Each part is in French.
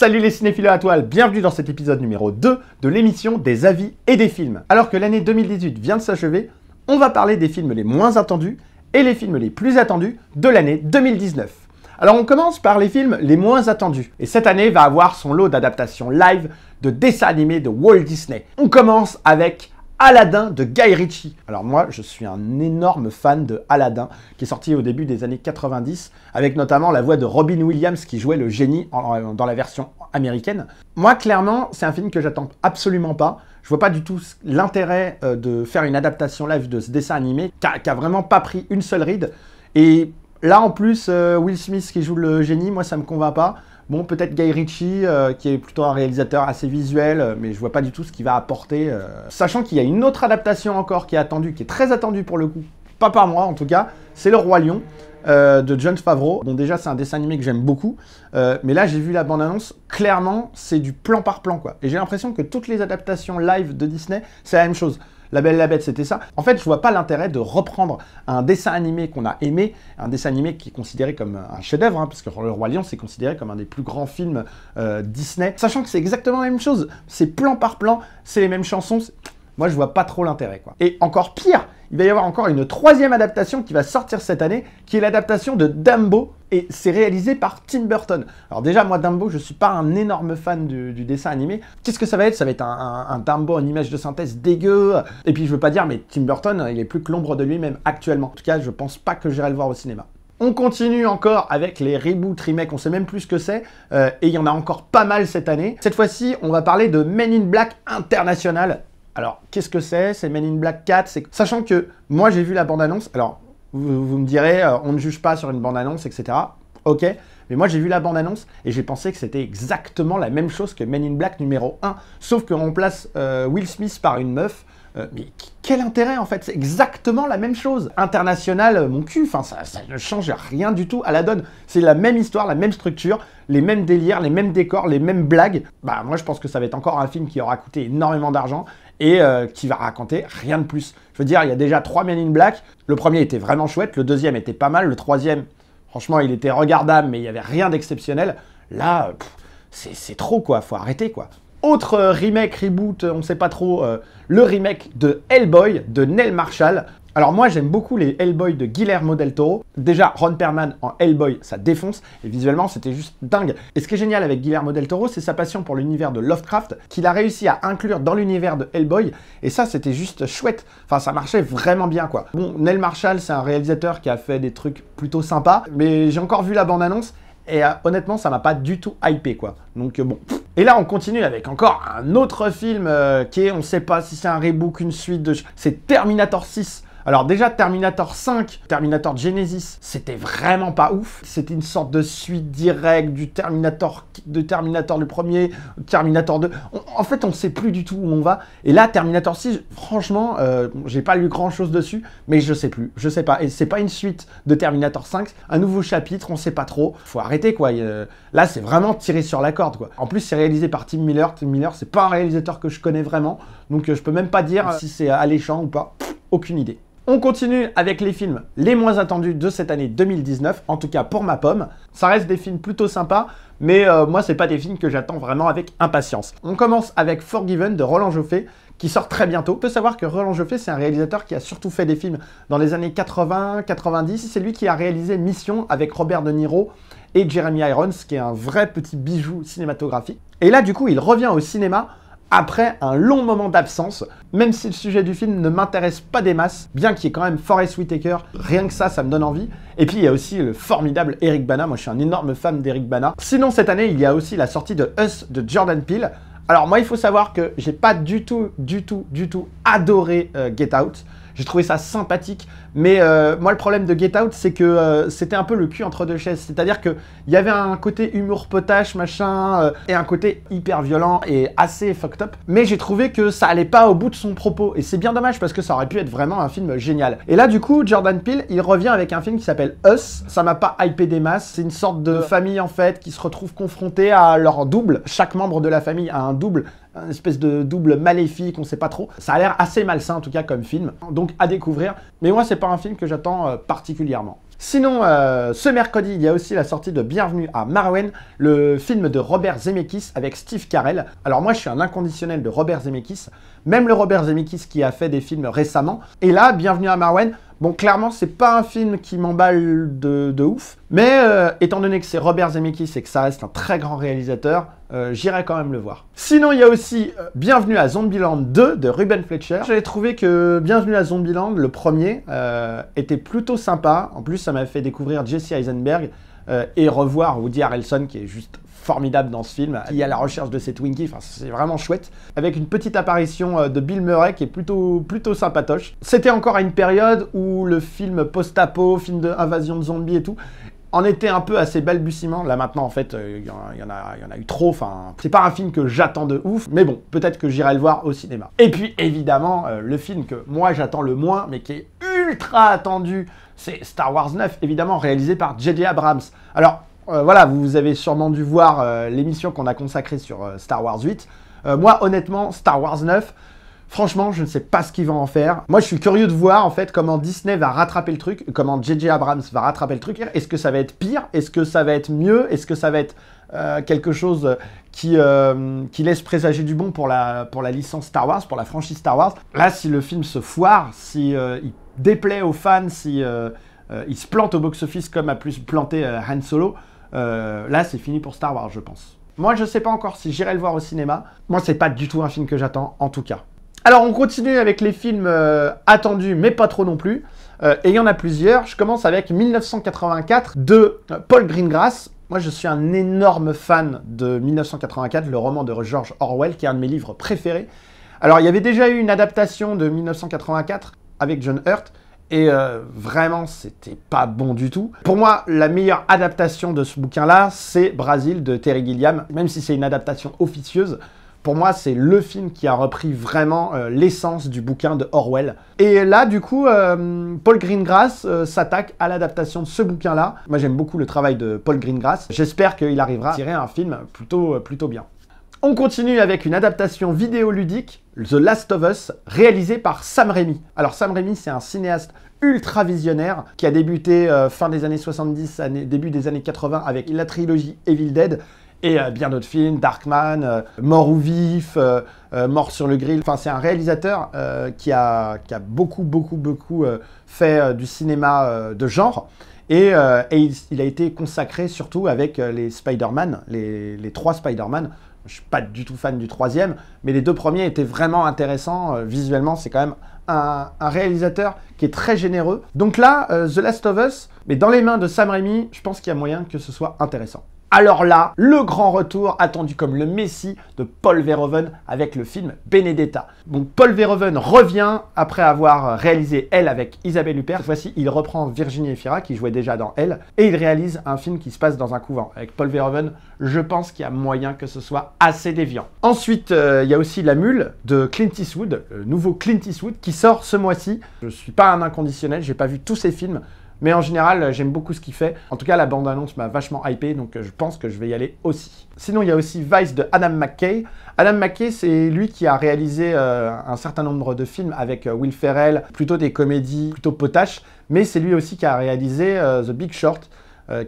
Salut les cinéphiles à toile, bienvenue dans cet épisode numéro 2 de l'émission des avis et des films. Alors que l'année 2018 vient de s'achever, on va parler des films les moins attendus et les films les plus attendus de l'année 2019. Alors on commence par les films les moins attendus. Et cette année va avoir son lot d'adaptations live de dessins animés de Walt Disney. On commence avec Aladdin de Guy Ritchie. Alors moi, je suis un énorme fan de Aladdin, qui est sorti au début des années 90, avec notamment la voix de Robin Williams qui jouait le génie dans la version américaine. Moi, clairement, c'est un film que j'attends absolument pas. Je vois pas du tout l'intérêt euh, de faire une adaptation live de ce dessin animé, qui a, vraiment pas pris une seule ride. Et là, en plus, euh, Will Smith qui joue le génie, moi, ça me convainc pas. Bon, peut-être Guy Ritchie, euh, qui est plutôt un réalisateur assez visuel, euh, mais je vois pas du tout ce qu'il va apporter. Euh. Sachant qu'il y a une autre adaptation encore qui est attendue, qui est très attendue pour le coup, pas par moi en tout cas, c'est Le Roi Lion. de John Favreau. dont déjà, c'est un dessin animé que j'aime beaucoup, mais là, j'ai vu la bande-annonce, clairement, c'est du plan par plan, quoi. Et j'ai l'impression que toutes les adaptations live de Disney, c'est la même chose. La Belle la Bête, c'était ça. En fait, je vois pas l'intérêt de reprendre un dessin animé qu'on a aimé, un dessin animé qui est considéré comme euh, un chef-d'œuvre, hein, parce que Le Roi Lion, c'est considéré comme un des plus grands films euh, Disney, sachant que c'est exactement la même chose. C'est plan par plan, c'est les mêmes chansons moi je vois pas trop l'intérêt. quoi. Et encore pire, il va y avoir encore une troisième adaptation qui va sortir cette année, qui est l'adaptation de Dumbo, et c'est réalisé par Tim Burton. Alors déjà, moi, Dumbo, je suis pas un énorme fan du, dessin animé. Qu'est-ce que ça va être Ça va être un, un, Dumbo en image de synthèse dégueu. Et puis je veux pas dire, mais Tim Burton, il est plus que l'ombre de lui-même actuellement. En tout cas, je pense pas que j'irai le voir au cinéma. On continue encore avec les reboots, remakes, on sait même plus ce que c'est, euh, et il y en a encore pas mal cette année. Cette fois-ci, on va parler de Men in Black International, alors, qu'est-ce que c'est C'est Men in Black 4 Sachant que moi, j'ai vu la bande-annonce. Alors, vous, me direz, euh, on ne juge pas sur une bande-annonce, etc. Ok, mais moi j'ai vu la bande-annonce et j'ai pensé que c'était exactement la même chose que Men in Black numéro 1, sauf que, remplace euh, Will Smith par une meuf. Euh, mais quel intérêt en fait C'est exactement la même chose. International, mon cul, ça, ça, ne change rien du tout à la donne. C'est la même histoire, la même structure, les mêmes délires, les mêmes décors, les mêmes blagues. Bah moi je pense que ça va être encore un film qui aura coûté énormément d'argent et euh, qui va raconter rien de plus. Je veux dire, il y a déjà trois Men in Black. Le premier était vraiment chouette, le deuxième était pas mal, le troisième, franchement, il était regardable, mais il n'y avait rien d'exceptionnel. Là, c'est trop quoi, faut arrêter quoi. Autre euh, remake, reboot, on ne sait pas trop, euh, le remake de Hellboy de Nell Marshall. Alors moi j'aime beaucoup les Hellboy de Guillermo del Toro. Déjà Ron Perlman en Hellboy ça défonce et visuellement c'était juste dingue. Et ce qui est génial avec Guillermo del Toro c'est sa passion pour l'univers de Lovecraft qu'il a réussi à inclure dans l'univers de Hellboy et ça c'était juste chouette. Enfin ça marchait vraiment bien quoi. Bon Neil Marshall c'est un réalisateur qui a fait des trucs plutôt sympas mais j'ai encore vu la bande annonce et euh, honnêtement ça m'a pas du tout hypé quoi. Donc euh, bon. Et là, on continue avec encore un autre film euh, qui est, on sait pas si c'est un reboot, une suite de... C'est Terminator 6. Alors déjà, Terminator 5, Terminator Genesis, c'était vraiment pas ouf. C'était une sorte de suite directe du Terminator, de Terminator le premier, Terminator 2. en fait, on sait plus du tout où on va. Et là, Terminator 6, franchement, euh, j'ai pas lu grand chose dessus, mais je sais plus, je sais pas. Et c'est pas une suite de Terminator 5, un nouveau chapitre, on sait pas trop. Faut arrêter quoi. Euh, là, c'est vraiment tiré sur la corde quoi. En plus, c'est réalisé par Tim Miller. Tim Miller, c'est pas un réalisateur que je connais vraiment, donc euh, je peux même pas dire si c'est alléchant ou pas. aucune idée. On continue avec les films les moins attendus de cette année 2019, en tout cas pour ma pomme. Ça reste des films plutôt sympas, mais euh, moi c'est pas des films que j'attends vraiment avec impatience. On commence avec Forgiven de Roland Joffé, qui sort très bientôt. On peut savoir que Roland Joffé, c'est un réalisateur qui a surtout fait des films dans les années 80, 90. C'est lui qui a réalisé Mission avec Robert De Niro et Jeremy Irons, qui est un vrai petit bijou cinématographique. Et là, du coup, il revient au cinéma après un long moment d'absence, même si le sujet du film ne m'intéresse pas des masses, bien qu'il y ait quand même Forest Whitaker, rien que ça, ça me donne envie. Et puis il y a aussi le formidable Eric Bana, moi je suis un énorme fan d'Eric Bana. Sinon cette année, il y a aussi la sortie de Us de Jordan Peele. Alors moi il faut savoir que j'ai pas du tout, du tout, du tout adoré euh, Get Out. J'ai trouvé ça sympathique. Mais euh, moi, le problème de Get Out, c'est que euh, c'était un peu le cul entre deux chaises. C'est-à-dire qu'il y avait un côté humour potache, machin, euh, et un côté hyper violent et assez fucked up. Mais j'ai trouvé que ça allait pas au bout de son propos. Et c'est bien dommage parce que ça aurait pu être vraiment un film génial. Et là, du coup, Jordan Peele, il revient avec un film qui s'appelle Us. Ça m'a pas hypé des masses. C'est une sorte de famille, en fait, qui se retrouve confrontée à leur double. Chaque membre de la famille a un double une espèce de double maléfique, on sait pas trop. Ça a l'air assez malsain en tout cas comme film, donc à découvrir. Mais moi, c'est pas un film que j'attends euh, particulièrement. Sinon, euh, ce mercredi, il y a aussi la sortie de Bienvenue à Marwen, le film de Robert Zemeckis avec Steve Carell. Alors moi, je suis un inconditionnel de Robert Zemeckis, même le Robert Zemeckis qui a fait des films récemment. Et là, Bienvenue à Marwen, Bon, clairement, c'est pas un film qui m'emballe de, ouf, mais euh, étant donné que c'est Robert Zemeckis et que ça reste un très grand réalisateur, euh, j'irai quand même le voir. Sinon, il y a aussi euh, Bienvenue à Zombieland 2 de Ruben Fletcher. J'avais trouvé que Bienvenue à Zombieland, le premier, était plutôt sympa. En plus, ça m'a fait découvrir Jesse Eisenberg et revoir Woody Harrelson qui est juste formidable dans ce film, qui est à la recherche de cette Twinkies, enfin c'est vraiment chouette, avec une petite apparition euh, de Bill Murray qui est plutôt, plutôt sympatoche. C'était encore à une période où le film post-apo, film d'invasion de, zombies et tout, en était un peu à ses balbutiements. Là maintenant, en fait, euh, il y, y, en a eu trop. Enfin, c'est pas un film que j'attends de ouf, mais bon, peut-être que j'irai le voir au cinéma. Et puis, évidemment, euh, le film que moi j'attends le moins, mais qui est ultra attendu, c'est Star Wars 9, évidemment, réalisé par J.J. Abrams. Alors, euh, voilà, vous avez sûrement dû voir euh, l'émission qu'on a consacrée sur euh, Star Wars 8. moi, honnêtement, Star Wars 9, franchement, je ne sais pas ce qu'ils vont en faire. Moi, je suis curieux de voir, en fait, comment Disney va rattraper le truc, comment J.J. Abrams va rattraper le truc. Est-ce que ça va être pire Est-ce que ça va être mieux Est-ce que ça va être quelque chose qui, laisse présager du bon pour la, licence Star Wars, pour la franchise Star Wars Là, si le film se foire, si il déplaît aux fans, si... il se plante au box-office comme a pu se planter Han Solo. Euh, là, c'est fini pour Star Wars, je pense. Moi, je sais pas encore si j'irai le voir au cinéma. Moi, c'est pas du tout un film que j'attends, en tout cas. Alors, on continue avec les films euh, attendus, mais pas trop non plus. Euh, et il y en a plusieurs. Je commence avec 1984 de Paul Greengrass. Moi, je suis un énorme fan de 1984, le roman de George Orwell, qui est un de mes livres préférés. Alors, il y avait déjà eu une adaptation de 1984 avec John Hurt, et euh, vraiment, c'était pas bon du tout. Pour moi, la meilleure adaptation de ce bouquin-là, c'est Brasil de Terry Gilliam. Même si c'est une adaptation officieuse, pour moi, c'est le film qui a repris vraiment euh, l'essence du bouquin de Orwell. Et là, du coup, euh, Paul Greengrass s'attaque à l'adaptation de ce bouquin-là. Moi, j'aime beaucoup le travail de Paul Greengrass. J'espère qu'il arrivera à tirer un film plutôt, plutôt bien. On continue avec une adaptation vidéoludique, The Last of Us, réalisée par Sam Raimi. Alors Sam Raimi, c'est un cinéaste ultra visionnaire qui a débuté euh, fin des années 70, début des années 80 avec la trilogie Evil Dead et euh, bien d'autres films, Darkman, euh, Mort ou Vif, Mort sur le Grill. Enfin, c'est un réalisateur qui a, beaucoup, beaucoup, beaucoup fait du cinéma de genre. Et, il, a été consacré surtout avec les Spider-Man, les, les, trois Spider-Man, je suis pas du tout fan du troisième, mais les deux premiers étaient vraiment intéressants. Euh, visuellement, c'est quand même un, un, réalisateur qui est très généreux. Donc là, euh, The Last of Us, mais dans les mains de Sam Raimi, je pense qu'il y a moyen que ce soit intéressant. Alors là, le grand retour attendu comme le messie de Paul Verhoeven avec le film Benedetta. Donc Paul Verhoeven revient après avoir réalisé Elle avec Isabelle Huppert. Voici il reprend Virginie Efira qui jouait déjà dans Elle et il réalise un film qui se passe dans un couvent. Avec Paul Verhoeven, je pense qu'il y a moyen que ce soit assez déviant. Ensuite, euh, il y a aussi La Mule de Clint Eastwood, le nouveau Clint Eastwood qui sort ce mois-ci. Je ne suis pas un inconditionnel, j'ai pas vu tous ses films, mais en général, j'aime beaucoup ce qu'il fait. En tout cas, la bande-annonce m'a vachement hypé, donc euh, je pense que je vais y aller aussi. Sinon, il y a aussi Vice de Adam McKay. Adam McKay, c'est lui qui a réalisé euh, un certain nombre de films avec euh, Will Ferrell, plutôt des comédies, plutôt potaches, mais c'est lui aussi qui a réalisé The Big Short,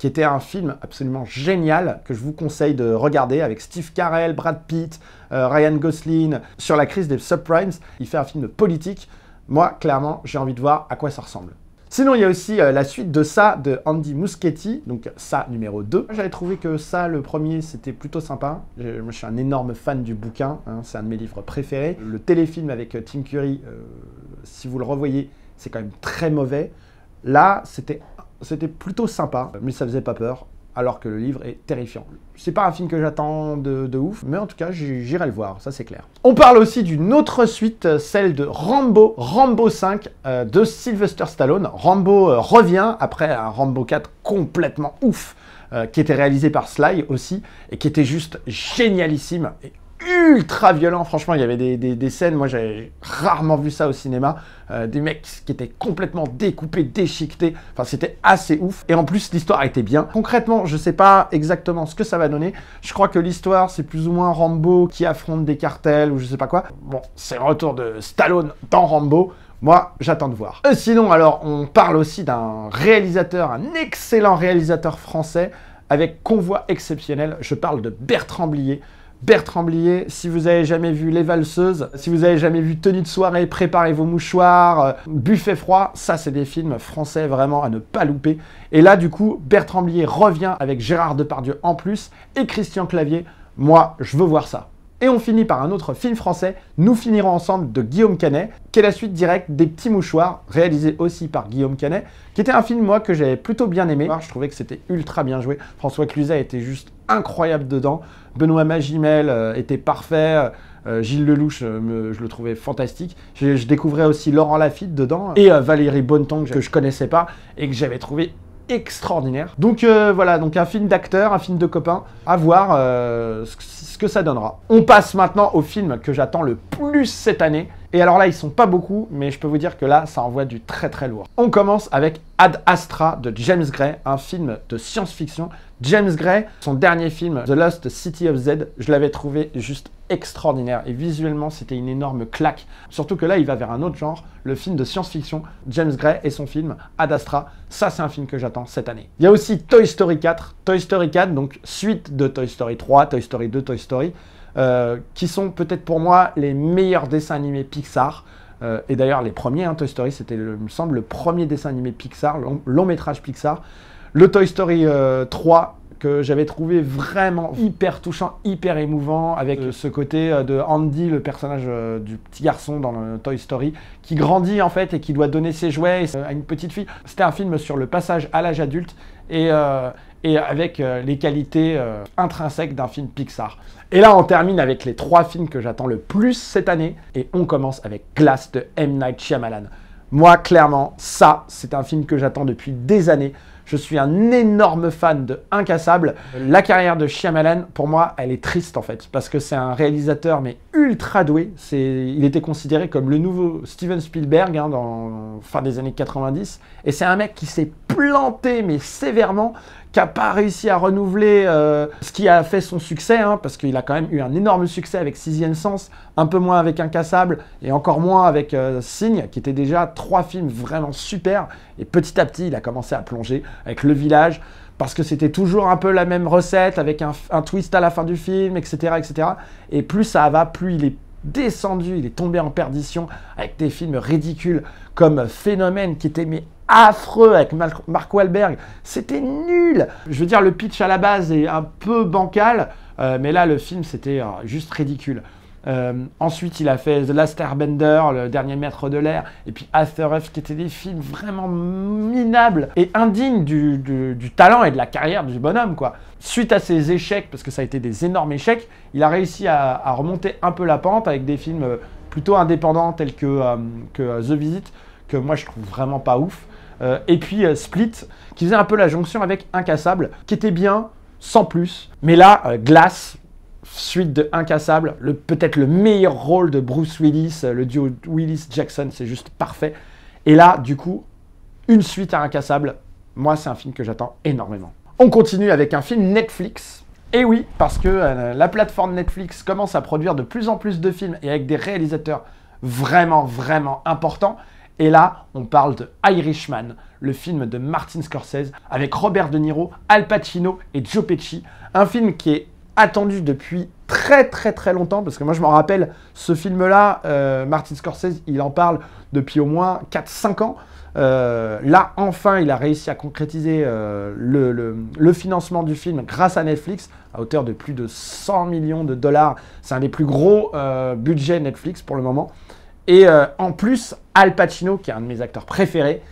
qui était un film absolument génial que je vous conseille de regarder avec Steve Carell, Brad Pitt, Ryan Gosling, sur la crise des subprimes. Il fait un film politique. Moi, clairement, j'ai envie de voir à quoi ça ressemble. Sinon, il y a aussi euh, la suite de ça de Andy Muschietti, donc ça numéro 2. J'avais trouvé que ça, le premier, c'était plutôt sympa. Je, suis un énorme fan du bouquin, hein, c'est un de mes livres préférés. Le téléfilm avec euh, Tim Curry, euh, si vous le revoyez, c'est quand même très mauvais. Là, c'était plutôt sympa, mais ça faisait pas peur alors que le livre est terrifiant. C'est pas un film que j'attends de, ouf, mais en tout cas, j'irai le voir, ça c'est clair. On parle aussi d'une autre suite, euh, celle de Rambo, Rambo 5 euh, de Sylvester Stallone. Rambo euh, revient après un Rambo 4 complètement ouf, qui était réalisé par Sly aussi, et qui était juste génialissime et ultra violent. Franchement, il y avait des, scènes, moi j'avais rarement vu ça au cinéma, euh, des mecs qui étaient complètement découpés, déchiquetés. Enfin, c'était assez ouf. Et en plus, l'histoire était bien. Concrètement, je sais pas exactement ce que ça va donner. Je crois que l'histoire, c'est plus ou moins Rambo qui affronte des cartels ou je sais pas quoi. Bon, c'est le retour de Stallone dans Rambo. Moi, j'attends de voir. Euh, sinon, alors, on parle aussi d'un réalisateur, un excellent réalisateur français, avec Convoi Exceptionnel. Je parle de Bertrand Blier. Bertrand Blier. Si vous avez jamais vu Les Valseuses, si vous avez jamais vu Tenue de soirée, Préparez vos mouchoirs, euh, Buffet froid, ça c'est des films français vraiment à ne pas louper. Et là du coup, Bertrand Blier revient avec Gérard Depardieu en plus et Christian Clavier. Moi, je veux voir ça. Et on finit par un autre film français, Nous finirons ensemble de Guillaume Canet, qui est la suite directe des Petits Mouchoirs, réalisé aussi par Guillaume Canet, qui était un film, moi, que j'avais plutôt bien aimé. Je trouvais que c'était ultra bien joué. François Cluzet était juste incroyable dedans. Benoît Magimel euh, était parfait. Euh, Gilles Lelouch, euh, je le trouvais fantastique. Je, découvrais aussi Laurent Lafitte dedans et Valérie Bonneton que je connaissais pas et que j'avais trouvé extraordinaire. Donc euh, voilà, donc un film d'acteur, un film de copain, à voir euh, ce que ça donnera. On passe maintenant au film que j'attends le plus cette année. Et alors là, ils sont pas beaucoup, mais je peux vous dire que là, ça envoie du très très lourd. On commence avec Ad Astra de James Gray, un film de science-fiction James Gray, son dernier film, The Lost City of Z, je l'avais trouvé juste extraordinaire et visuellement c'était une énorme claque. Surtout que là il va vers un autre genre, le film de science-fiction, James Gray et son film Ad Astra, ça c'est un film que j'attends cette année. Il y a aussi Toy Story 4, Toy Story 4 donc suite de Toy Story 3, Toy Story 2, Toy Story, euh, qui sont peut-être pour moi les meilleurs dessins animés Pixar. Euh, et d'ailleurs les premiers, hein, Toy Story c'était il me semble le premier dessin animé Pixar, long métrage Pixar. Le Toy Story 3 euh, que j'avais trouvé vraiment hyper touchant, hyper émouvant, avec euh. ce côté euh, de Andy, le personnage du petit garçon dans le Toy Story, qui grandit en fait et qui doit donner ses jouets à une petite fille. C'était un film sur le passage à l'âge adulte et, et avec les qualités intrinsèques d'un film Pixar. Et là, on termine avec les trois films que j'attends le plus cette année, et on commence avec Glass de M. Night Shyamalan. Moi, clairement, ça, c'est un film que j'attends depuis des années. Je suis un énorme fan de Incassable. La carrière de Shyamalan, pour moi, elle est triste en fait, parce que c'est un réalisateur mais ultra doué. il était considéré comme le nouveau Steven Spielberg hein, dans fin des années 90, et c'est un mec qui s'est planté, mais sévèrement, qui n'a pas réussi à renouveler euh, ce qui a fait son succès, hein, parce qu'il a quand même eu un énorme succès avec Sixième Sens, un peu moins avec Incassable, et encore moins avec Signe, euh, qui étaient déjà trois films vraiment super. Et petit à petit, il a commencé à plonger avec Le Village, parce que c'était toujours un peu la même recette, avec un, twist à la fin du film, etc., etc. Et plus ça va, plus il est descendu, il est tombé en perdition avec des films ridicules comme Phénomène qui était mais affreux avec Mark Wahlberg. C'était nul. Je veux dire, le pitch à la base est un peu bancal, euh, mais là, le film, c'était euh, juste ridicule. Euh, ensuite, il a fait The Last Airbender, Le Dernier Maître de l'Air, et puis After Earth, qui étaient des films vraiment minables et indignes du, talent et de la carrière du bonhomme, quoi. Suite à ses échecs, parce que ça a été des énormes échecs, il a réussi à, remonter un peu la pente avec des films plutôt indépendants tels que The Visit, que moi je trouve vraiment pas ouf. Euh, et puis euh, Split, qui faisait un peu la jonction avec Incassable, qui était bien, sans plus. Mais là, euh, Glass, suite de Incassable, peut-être le meilleur rôle de Bruce Willis, le duo Willis-Jackson, c'est juste parfait. Et là, du coup, une suite à Incassable, moi, c'est un film que j'attends énormément. On continue avec un film Netflix. Et oui, parce que la plateforme Netflix commence à produire de plus en plus de films et avec des réalisateurs vraiment, vraiment importants. Et là, on parle de Irishman, le film de Martin Scorsese avec Robert De Niro, Al Pacino et Joe Pesci. Un film qui est attendu depuis très très très longtemps parce que moi je m'en rappelle ce film là euh, Martin Scorsese il en parle depuis au moins 4-5 ans euh, là enfin il a réussi à concrétiser euh, le, financement du film grâce à Netflix à hauteur de plus de 100 millions de dollars c'est un des plus gros budgets Netflix pour le moment et euh, en plus, Al Pacino, qui est un de mes acteurs préférés,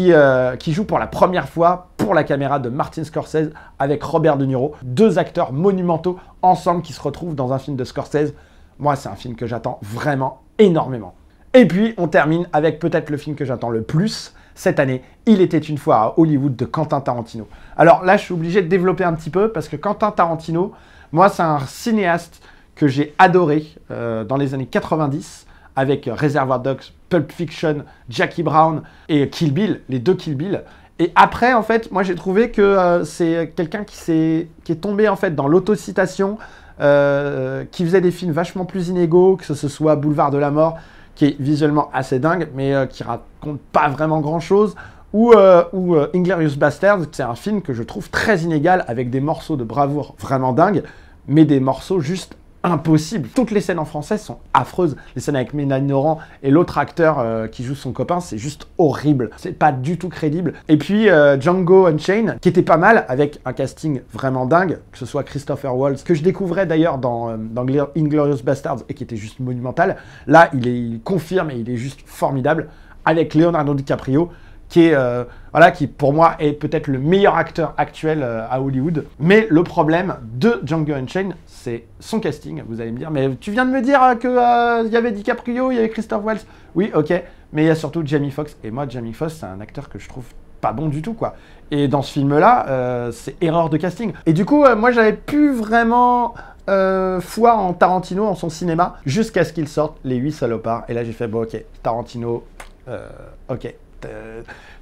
euh, qui, joue pour la première fois pour la caméra de Martin Scorsese avec Robert De Niro. Deux acteurs monumentaux ensemble qui se retrouvent dans un film de Scorsese. Moi, c'est un film que j'attends vraiment énormément. Et puis, on termine avec peut-être le film que j'attends le plus cette année. Il était une fois à Hollywood de Quentin Tarantino. Alors là, je suis obligé de développer un petit peu parce que Quentin Tarantino, moi, c'est un cinéaste que j'ai adoré euh, dans les années 90 avec Reservoir Dogs, Pulp Fiction, Jackie Brown et Kill Bill, les deux Kill Bill. Et après, en fait, moi j'ai trouvé que euh, c'est quelqu'un qui, est, qui est tombé en fait dans l'autocitation, euh, qui faisait des films vachement plus inégaux, que ce soit Boulevard de la Mort, qui est visuellement assez dingue, mais euh, qui raconte pas vraiment grand chose, ou, ou Inglorious Bastards, c'est un film que je trouve très inégal, avec des morceaux de bravoure vraiment dingues, mais des morceaux juste impossible. Toutes les scènes en français sont affreuses. Les scènes avec Mélanie Laurent et l'autre acteur euh, qui joue son copain, c'est juste horrible. C'est pas du tout crédible. Et puis euh, Django Unchained, qui était pas mal, avec un casting vraiment dingue, que ce soit Christopher Waltz, que je découvrais d'ailleurs dans, euh, Inglorious Bastards et qui était juste monumental. Là, il, il confirme et il est juste formidable avec Leonardo DiCaprio qui euh, voilà qui pour moi est peut-être le meilleur acteur actuel euh, à Hollywood. Mais le problème de Django Unchained, c'est son casting. Vous allez me dire, mais tu viens de me dire euh, que il y avait DiCaprio, il y avait Christophe Wells. Oui, ok, mais il y a surtout Jamie Foxx. Et moi, Jamie Foxx, c'est un acteur que je trouve pas bon du tout quoi. Et dans ce film là, c'est erreur de casting. Et du coup, moi j'avais plus vraiment foi en Tarantino, en son cinéma, jusqu'à ce qu'il sorte Les Huit salopards. Et là, j'ai fait, bon, ok, Tarantino, ok,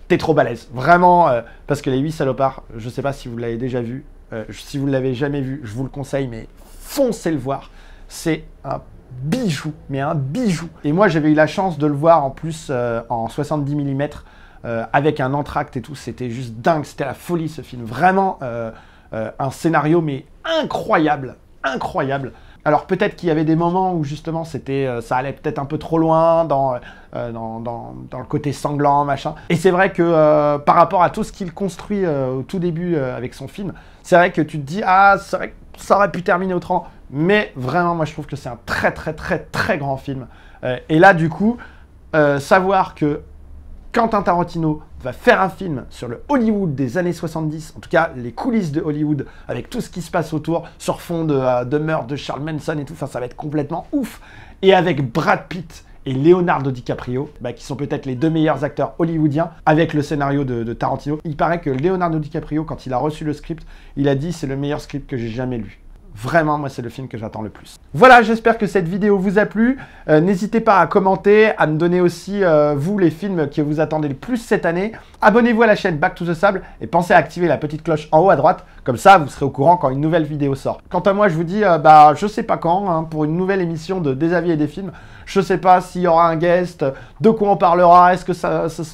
t'es trop balèze. Vraiment, euh, parce que les 8 salopards, je sais pas si vous l'avez déjà vu, euh, si vous l'avez jamais vu, je vous le conseille, mais foncez le voir. C'est un bijou, mais un bijou. Et moi, j'avais eu la chance de le voir en plus euh, en 70 mm avec un entracte et tout. C'était juste dingue, c'était la folie ce film. Vraiment un scénario, mais incroyable, incroyable. Alors peut-être qu'il y avait des moments où justement c'était, euh, ça allait peut-être un peu trop loin euh, dans, dans, le côté sanglant, machin. Et c'est vrai que euh, par rapport à tout ce qu'il construit au tout début avec son film, c'est vrai que tu te dis, ah, c'est vrai que ça aurait pu terminer autrement. Mais vraiment, moi je trouve que c'est un très très très très grand film. et là du coup, savoir que Quentin Tarantino va faire un film sur le Hollywood des années 70, en tout cas les coulisses de Hollywood, avec tout ce qui se passe autour, sur fond de, euh, de meurtre de Charles Manson et tout, ça va être complètement ouf. Et avec Brad Pitt et Leonardo DiCaprio, bah, qui sont peut-être les deux meilleurs acteurs hollywoodiens avec le scénario de, de, Tarantino. Il paraît que Leonardo DiCaprio, quand il a reçu le script, il a dit c'est le meilleur script que j'ai jamais lu. Vraiment, moi, c'est le film que j'attends le plus. Voilà, j'espère que cette vidéo vous a plu. Euh, n'hésitez pas à commenter, à me donner aussi, euh, vous, les films que vous attendez le plus cette année. Abonnez-vous à la chaîne Back to the Sable et pensez à activer la petite cloche en haut à droite. Comme ça, vous serez au courant quand une nouvelle vidéo sort. Quant à moi, je vous dis, euh, bah, je sais pas quand, hein, pour une nouvelle émission de Des et des films. Je sais pas s'il y aura un guest, de quoi on parlera, est-ce que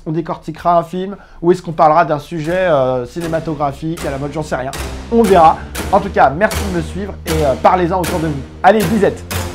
on décortiquera un film ou est-ce qu'on parlera d'un sujet euh, cinématographique à la mode, j'en sais rien. On verra. En tout cas, merci de me suivre et euh, parlez-en autour de vous. Allez, bisette